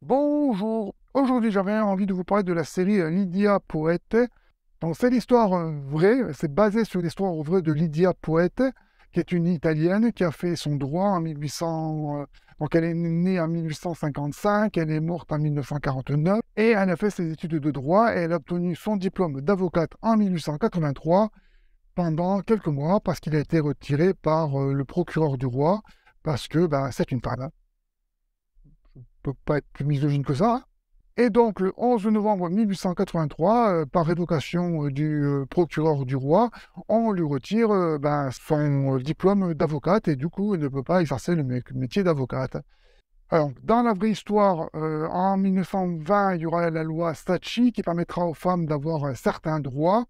Bonjour, aujourd'hui j'avais envie de vous parler de la série euh, Lydia Poète. Donc c'est l'histoire euh, vraie, c'est basé sur l'histoire vraie de Lydia Poète, qui est une Italienne qui a fait son droit en 1800. Euh, donc elle est née en 1855, elle est morte en 1949 et elle a fait ses études de droit et elle a obtenu son diplôme d'avocate en 1883 pendant quelques mois parce qu'il a été retiré par le procureur du roi parce que ben, c'est une femme pas être plus misogyne que ça. Hein. Et donc, le 11 novembre 1883, euh, par révocation euh, du euh, procureur du roi, on lui retire ben, son diplôme d'avocate et du coup, il ne peut pas exercer le métier d'avocate. Alors, dans la vraie histoire, en 1920, il y aura la loi Stachi qui permettra aux femmes d'avoir certains droits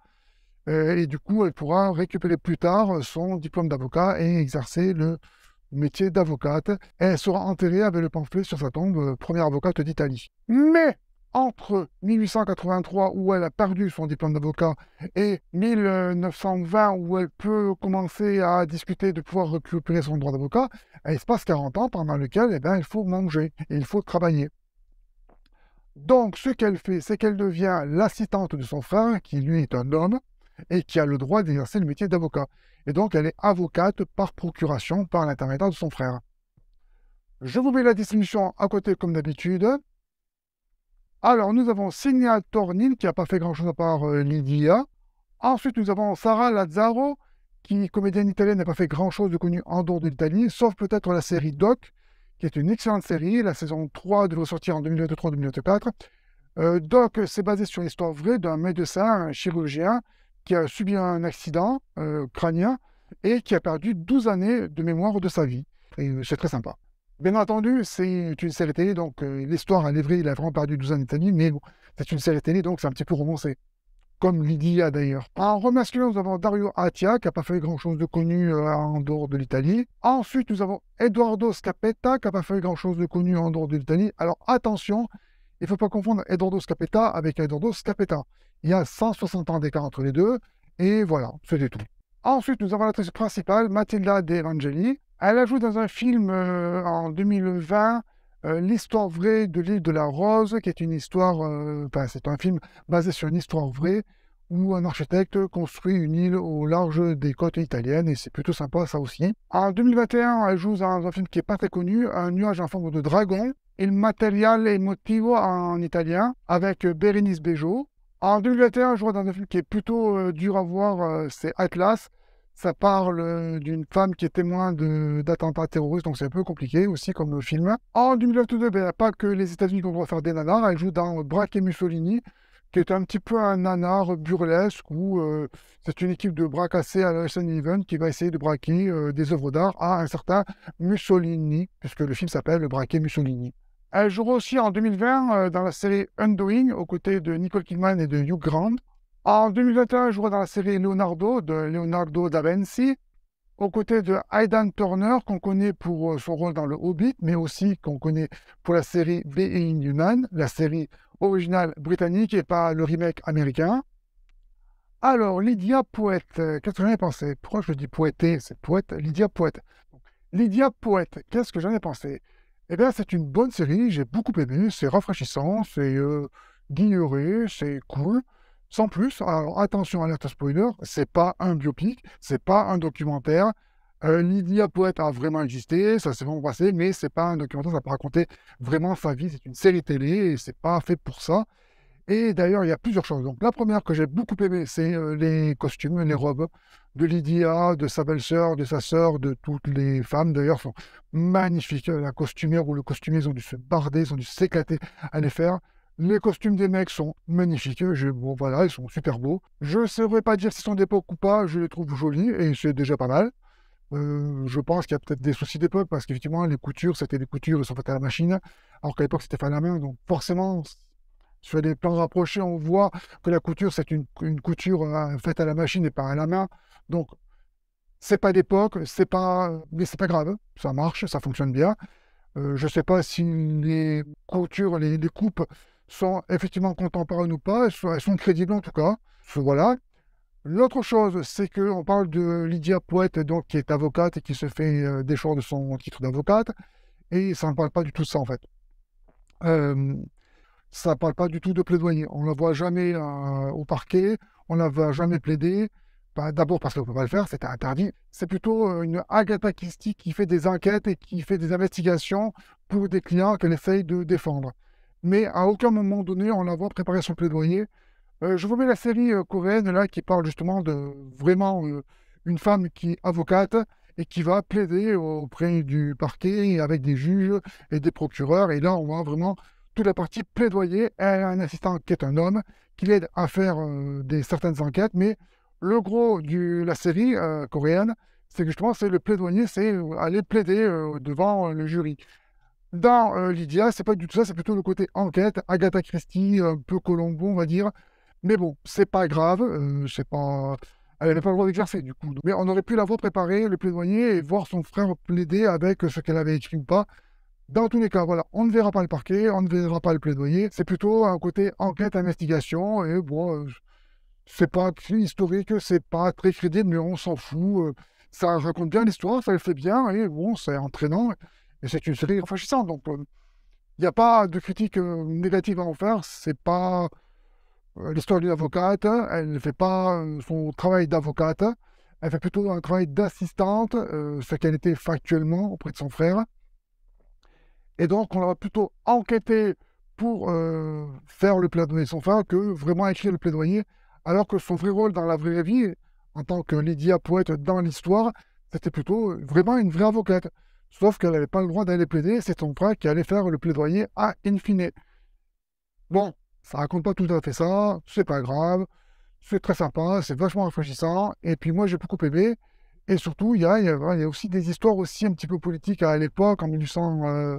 et du coup, elle pourra récupérer plus tard son diplôme d'avocat et exercer le métier d'avocate. Elle sera enterrée avec le pamphlet sur sa tombe, euh, première avocate d'Italie. Mais entre 1883 où elle a perdu son diplôme d'avocat et 1920 où elle peut commencer à discuter de pouvoir récupérer son droit d'avocat, il se passe 40 ans pendant lequel eh ben, il faut manger et il faut travailler. Donc ce qu'elle fait, c'est qu'elle devient l'assistante de son frère, qui lui est un homme, et qui a le droit d'exercer le métier d'avocat et donc elle est avocate par procuration par l'intermédiaire de son frère. Je vous mets la distribution à côté comme d'habitude. Alors nous avons Signal Tornin qui n'a pas fait grand-chose à part euh, Lydia. Ensuite nous avons Sarah Lazzaro qui, comédienne italienne, n'a pas fait grand-chose de connu en dehors de l'Italie, sauf peut-être la série Doc, qui est une excellente série. La saison 3 devrait sortir en 2023-2024. Euh, Doc, c'est basé sur l'histoire vraie d'un médecin, un chirurgien, qui a subi un accident euh, crânien et qui a perdu 12 années de mémoire de sa vie. Euh, c'est très sympa. Bien entendu, c'est une série télé, donc euh, l'histoire à vraie, il a vraiment perdu 12 années de mais c'est une série télé, donc c'est un petit peu romancé. Comme Lydia d'ailleurs. En remasculant, nous avons Dario Atia, qui n'a pas fait grand-chose de connu en dehors de l'Italie. Ensuite, nous avons Eduardo Scapetta, qui n'a pas fait grand-chose de connu en dehors de l'Italie. Alors attention, il ne faut pas confondre Eduardo Scapetta avec Eduardo Scapetta. Il y a 160 ans d'écart entre les deux. Et voilà, c'était tout. Ensuite, nous avons l'actrice principale, Matilda De Elle joue dans un film euh, en 2020, euh, L'histoire vraie de l'île de la Rose, qui est une histoire, euh, c'est un film basé sur une histoire vraie où un architecte construit une île au large des côtes italiennes, et c'est plutôt sympa ça aussi. En 2021, elle joue dans un film qui n'est pas très connu, Un nuage en forme de dragon, Il materiale emotivo en italien, avec Berenice Bejo. En 2021, je vois dans un film qui est plutôt euh, dur à voir, euh, c'est Atlas. Ça parle euh, d'une femme qui est témoin d'attentats terroristes, donc c'est un peu compliqué aussi comme le film. En 2022, il n'y a pas que les États-Unis qu'on doit faire des nanars. Elle joue dans Braquet Mussolini, qui est un petit peu un nanar burlesque où c'est une équipe de bras à la event qui va essayer de braquer des œuvres d'art à un certain Mussolini, puisque le film s'appelle Le braquet Mussolini. Elle jouera aussi en 2020 euh, dans la série Undoing aux côtés de Nicole Kidman et de Hugh Grant. En 2021, elle jouera dans la série Leonardo de Leonardo da Vinci aux côtés de Aidan Turner qu'on connaît pour euh, son rôle dans Le Hobbit, mais aussi qu'on connaît pour la série Being Human, la série originale britannique et pas le remake américain. Alors, Lydia Poète, euh, qu'est-ce que j'en ai pensé Pourquoi je dis C'est poète, Lydia Poète. Lydia Poète, qu'est-ce que j'en ai pensé eh bien, c'est une bonne série, j'ai beaucoup aimé, c'est rafraîchissant, c'est euh, c'est cool. Sans plus, alors attention alerte spoiler, c'est pas un biopic, c'est pas un documentaire. Un euh, Lydia Poète a vraiment existé, ça s'est vraiment passé, mais c'est pas un documentaire, ça peut raconter vraiment sa vie, c'est une série télé et c'est pas fait pour ça. Et d'ailleurs, il y a plusieurs choses. Donc, la première que j'ai beaucoup aimée, c'est euh, les costumes, les mmh. robes de Lydia, de sa belle-sœur, de sa sœur, de toutes les femmes. D'ailleurs, sont magnifiques. La costumière ou le costumier, ils ont dû se barder, ils ont dû s'éclater à les faire. Les costumes des mecs sont magnifiques. Je, bon, voilà, ils sont super beaux. Je ne saurais pas dire s'ils sont d'époque ou pas. Je les trouve jolis et c'est déjà pas mal. Euh, je pense qu'il y a peut-être des soucis d'époque parce qu'effectivement, les coutures, c'était des coutures, ils sont faites à la machine, alors qu'à l'époque, c'était fait à la main. Donc, forcément, sur des plans rapprochés, on voit que la couture, c'est une, couture euh, faite à la machine et pas à la main. Donc, c'est pas d'époque, c'est pas, mais c'est pas grave. Ça marche, ça fonctionne bien. Euh, je ne sais pas si les coutures, les, coupes sont effectivement contemporaines ou pas. Elles sont, crédibles en tout cas. Voilà. L'autre chose, c'est qu'on parle de Lydia Poète, donc, qui est avocate et qui se fait euh, des déchoir de son titre d'avocate. Et ça ne parle pas du tout de ça, en fait. Euh, ça ne parle pas du tout de plaidoyer. On ne la voit jamais euh, au parquet, on ne la voit jamais plaider. Bah, d'abord parce qu'on ne peut pas le faire, C'est interdit. C'est plutôt euh, une Agatha Christie qui fait des enquêtes et qui fait des investigations pour des clients qu'elle essaye de défendre. Mais à aucun moment donné, on la voit préparer son plaidoyer. Euh, je vous mets la série coréenne là qui parle justement de vraiment une femme qui est avocate et qui va plaider auprès du parquet avec des juges et des procureurs. Et là, on voit vraiment la partie plaidoyer. Elle a un assistant qui est un homme, qui l'aide à faire euh, des, certaines enquêtes, mais le gros de la série euh, coréenne, c'est que justement, c'est le plaidoyer, c'est euh, aller plaider devant le jury. Dans Lydia, c'est pas du tout ça, c'est plutôt le côté enquête, Agatha Christie, un peu Colombo, on va dire. Mais bon, c'est pas grave, sais pas... Elle n'a pas le droit d'exercer, du coup. Mais on aurait pu l'avoir préparer, le plaidoyer, et voir son frère plaider avec ce qu'elle avait écrit ou pas. Dans tous les cas, voilà, on ne verra pas le parquet, on ne verra pas le plaidoyer. C'est plutôt un côté enquête, investigation, et bon, euh, c'est pas historique, c'est pas très crédible, mais on s'en fout. Euh, ça raconte bien l'histoire, ça le fait bien, et bon, c'est entraînant, et c'est une série rafraîchissante. Donc, euh, il n'y a pas de critique négative à en faire, c'est pas l'histoire d'une avocate, elle ne fait pas son travail d'avocate, elle fait plutôt un travail d'assistante, ce qu'elle était factuellement auprès de son frère. Et donc, on l'aurait plutôt enquêté pour euh, faire le plaidoyer sans fin que vraiment écrire le plaidoyer. Alors que son vrai rôle dans la vraie vie, en tant que Lydia poète dans l'histoire, c'était plutôt vraiment une vraie avocate. Sauf qu'elle n'avait pas le droit d'aller plaider, c'est son frère qui allait faire le plaidoyer à in Bon, ça raconte pas tout à fait ça, c'est pas grave, c'est très sympa, c'est vachement rafraîchissant, et puis moi j'ai beaucoup aimé, et surtout il y a, aussi des histoires aussi un petit peu politiques à l'époque, en 1800...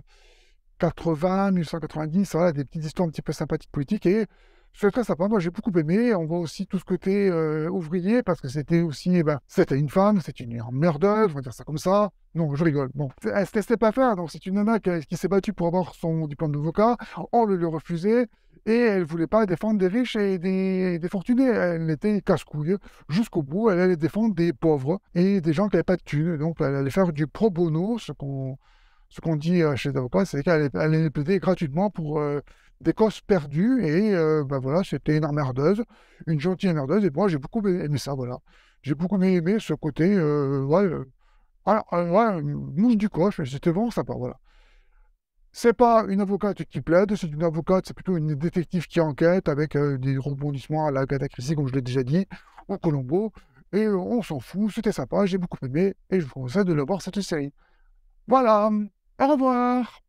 80 1990, voilà, des petites histoires un petit peu sympathiques politiques. Et c'est très sympa. Moi, j'ai beaucoup aimé. On voit aussi tout ce côté euh, ouvrier, parce que c'était aussi, eh ben, c'était une femme, c'était une merdeuse, on va dire ça comme ça. Non, je rigole. Bon, elle se laissait pas faire. Donc, c'est une nana qui, s'est battue pour avoir son diplôme d'avocat. On le lui refusait. Et elle voulait pas défendre des riches et des, fortunés. Elle était casse-couille jusqu'au bout. Elle allait défendre des pauvres et des gens qui n'avaient pas de thunes. Donc, elle allait faire du pro bono, ce qu'on ce qu'on dit euh, chez les avocats, c'est qu'elle allait plaider gratuitement pour euh, des causes perdues. Et ben voilà, c'était une emmerdeuse, une gentille emmerdeuse. Et moi, j'ai beaucoup aimé ça, voilà. J'ai beaucoup aimé ce côté, voilà, ouais, mouche du coche, c'était vraiment sympa, voilà. C'est pas une avocate qui plaide, c'est une avocate, c'est plutôt une détective qui enquête avec des rebondissements à la Christie, comme je l'ai déjà dit, au Colombo. Et on s'en fout, c'était sympa, j'ai beaucoup aimé, et je vous conseille de le voir cette série. Voilà au revoir